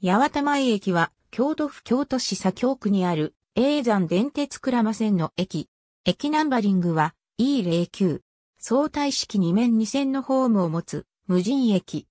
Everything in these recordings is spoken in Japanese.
八幡前駅は、京都府京都市左京区にある、永山電鉄倉間線の駅。駅ナンバリングは、E09。相対式2面2線のホームを持つ、無人駅。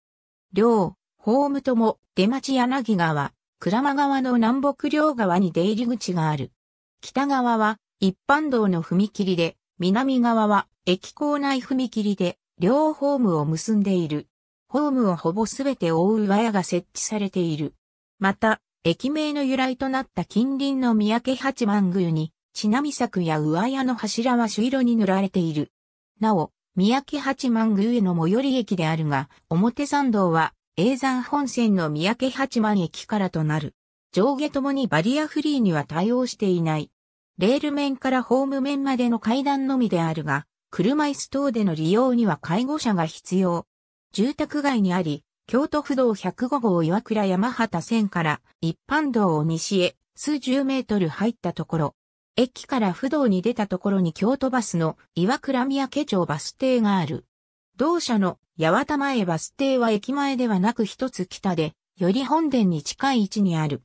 両、ホームとも、出町柳川、倉間川の南北両側に出入り口がある。北側は、一般道の踏切で、南側は、駅構内踏切で、両ホームを結んでいる。ホームをほぼすべて覆う和屋が設置されている。また、駅名の由来となった近隣の三宅八幡宮に、ちなみ作や上屋の柱は朱色に塗られている。なお、三宅八幡宮への最寄り駅であるが、表参道は、永山本線の三宅八幡駅からとなる。上下ともにバリアフリーには対応していない。レール面からホーム面までの階段のみであるが、車椅子等での利用には介護者が必要。住宅街にあり、京都府道105号岩倉山畑線から一般道を西へ数十メートル入ったところ、駅から府道に出たところに京都バスの岩倉三宅町バス停がある。同社の八幡前バス停は駅前ではなく一つ北で、より本殿に近い位置にある。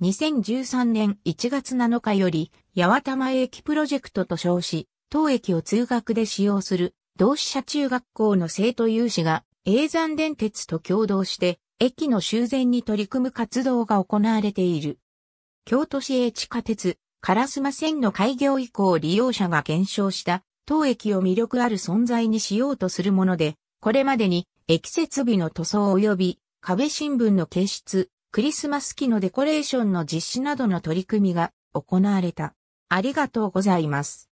2013年1月7日より、八幡前駅プロジェクトと称し、当駅を通学で使用する、同志社中学校の生徒有志が永山電鉄と共同して駅の修繕に取り組む活動が行われている。京都市営地下鉄、烏丸線の開業以降利用者が減少した当駅を魅力ある存在にしようとするもので、これまでに駅設備の塗装及び壁新聞の掲出、クリスマス期のデコレーションの実施などの取り組みが行われた。ありがとうございます。